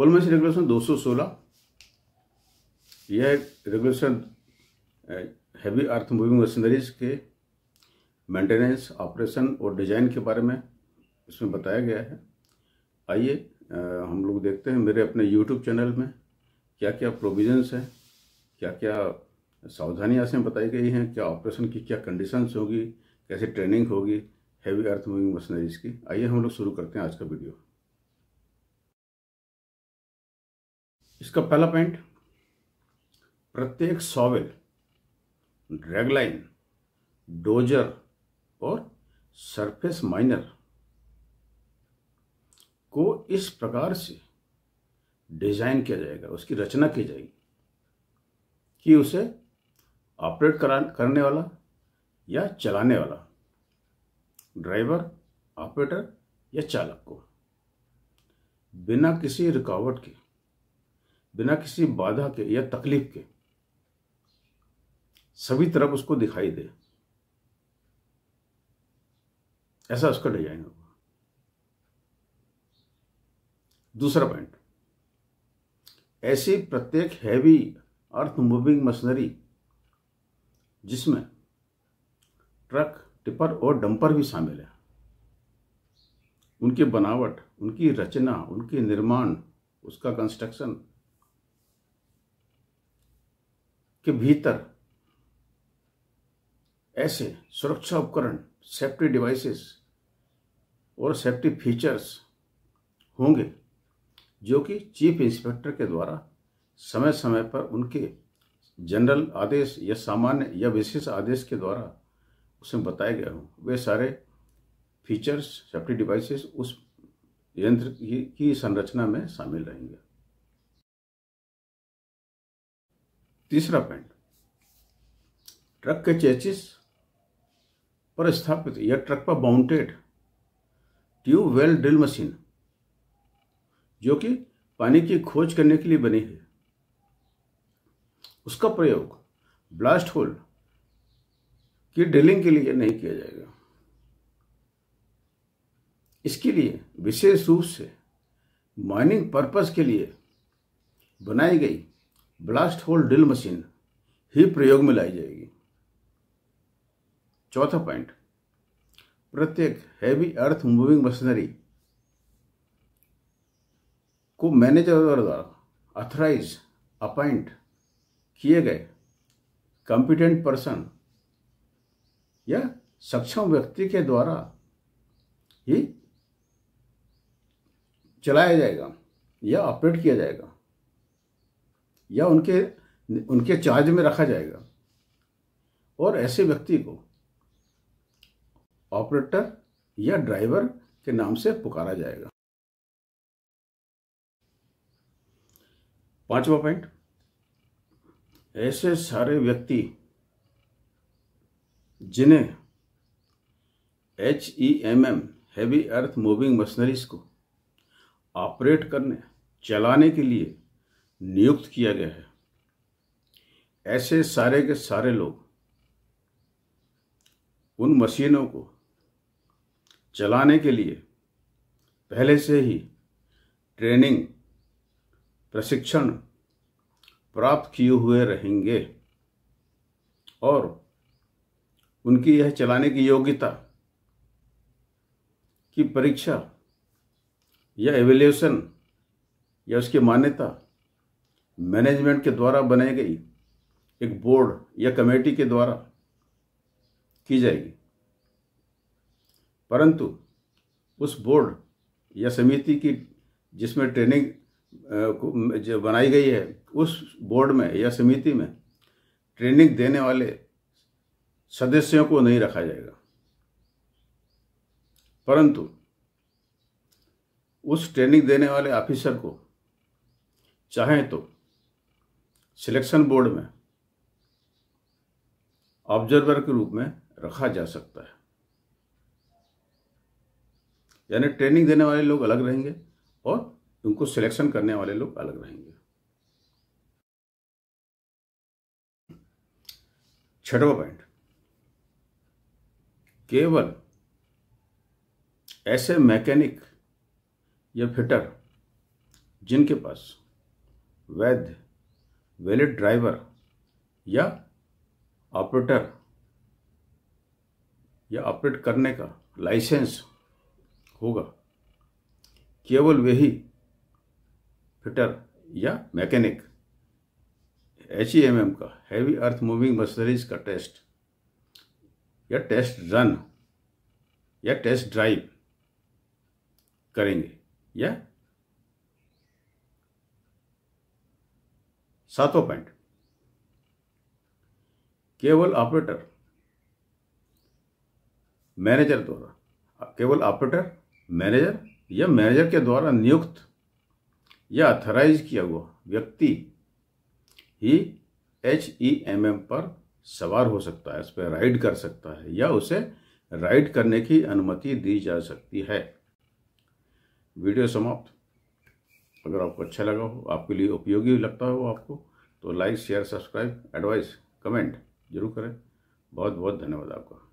कोलमेसी regulation 216 यह regulation heavy earth moving machineries के maintenance operation और डिजाइन के बारे में इसमें बताया गया है आइए uh, हम लोग देखते हैं मेरे अपने यूट्यूब चैनल में क्या क्या प्रोविजंस हैं क्या क्या सावधानियाँ से बताई गई हैं क्या ऑपरेशन की क्या कंडीशंस होगी कैसे ट्रेनिंग होगी हैवी अर्थ मूविंग मशीनरीज की आइए हम लोग शुरू करते हैं आज का वीडियो इसका पहला पॉइंट प्रत्येक सॉवेल ड्रैगलाइन डोजर और सरफेस माइनर को इस प्रकार से डिजाइन किया जाएगा उसकी रचना की जाएगी कि उसे ऑपरेट करने वाला या चलाने वाला ड्राइवर ऑपरेटर या चालक को बिना किसी रुकावट के बिना किसी बाधा के या तकलीफ के सभी तरफ उसको दिखाई दे ऐसा उसका डिजाइन होगा दूसरा पॉइंट ऐसी प्रत्येक हैवी अर्थ मूविंग मशीनरी जिसमें ट्रक टिपर और डंपर भी शामिल है उनकी बनावट उनकी रचना उनकी निर्माण उसका कंस्ट्रक्शन के भीतर ऐसे सुरक्षा उपकरण सेफ्टी डिवाइसेस और सेफ्टी फीचर्स होंगे जो कि चीफ इंस्पेक्टर के द्वारा समय समय पर उनके जनरल आदेश या सामान्य या विशेष आदेश के द्वारा उसमें बताए गए हों वे सारे फीचर्स सेफ्टी डिवाइसेस उस यंत्र की संरचना में शामिल रहेंगे तीसरा पॉइंट ट्रक के चेचिस पर स्थापित या ट्रक पर mounted tube well drill machine जो कि पानी की खोज करने के लिए बनी है उसका प्रयोग ब्लास्ट होल की ड्रिलिंग के लिए नहीं किया जाएगा इसके लिए विशेष रूप से माइनिंग पर्पस के लिए बनाई गई ब्लास्ट होल ड्रिल मशीन ही प्रयोग में लाई जाएगी चौथा पॉइंट प्रत्येक हैवी अर्थ मूविंग मशीनरी को मैनेजर द्वारा अथराइज अपॉइंट किए गए कॉम्पिटेंट पर्सन या सक्षम व्यक्ति के द्वारा ही चलाया जाएगा या ऑपरेट किया जाएगा या उनके उनके चार्ज में रखा जाएगा और ऐसे व्यक्ति को ऑपरेटर या ड्राइवर के नाम से पुकारा जाएगा पांचवा पॉइंट ऐसे सारे व्यक्ति जिन्हें H E M M heavy earth moving machineries को ऑपरेट करने चलाने के लिए नियुक्त किया गया है ऐसे सारे के सारे लोग उन मशीनों को चलाने के लिए पहले से ही ट्रेनिंग प्रशिक्षण प्राप्त किए हुए रहेंगे और उनकी यह चलाने की योग्यता की परीक्षा या एवेल्यूशन या उसकी मान्यता मैनेजमेंट के द्वारा बनाई गई एक बोर्ड या कमेटी के द्वारा की जाएगी परंतु उस बोर्ड या समिति की जिसमें ट्रेनिंग जो बनाई गई है उस बोर्ड में या समिति में ट्रेनिंग देने वाले सदस्यों को नहीं रखा जाएगा परंतु उस ट्रेनिंग देने वाले ऑफिसर को चाहें तो सिलेक्शन बोर्ड में ऑब्जर्वर के रूप में रखा जा सकता है यानी ट्रेनिंग देने वाले लोग अलग रहेंगे और उनको सिलेक्शन करने वाले लोग अलग रहेंगे छठवा पॉइंट केवल ऐसे मैकेनिक या फिटर जिनके पास वैध वैलिड ड्राइवर या ऑपरेटर या ऑपरेट करने का लाइसेंस होगा केवल वही फिटर या mechanic H E M M का हैवी अर्थ मूविंग मशीनरीज का टेस्ट या टेस्ट रन या टेस्ट ड्राइव करेंगे या सातवां पॉइंट केवल ऑपरेटर मैनेजर द्वारा केवल ऑपरेटर मैनेजर या मैनेजर के द्वारा नियुक्त या अथराइज किया हुआ व्यक्ति ही एच ई एम एम पर सवार हो सकता है उस पर राइड कर सकता है या उसे राइड करने की अनुमति दी जा सकती है वीडियो समाप्त अगर आपको अच्छा लगा हो आपके लिए उपयोगी लगता हो आपको तो like share subscribe advice comment जरूर करें बहुत बहुत धन्यवाद आपका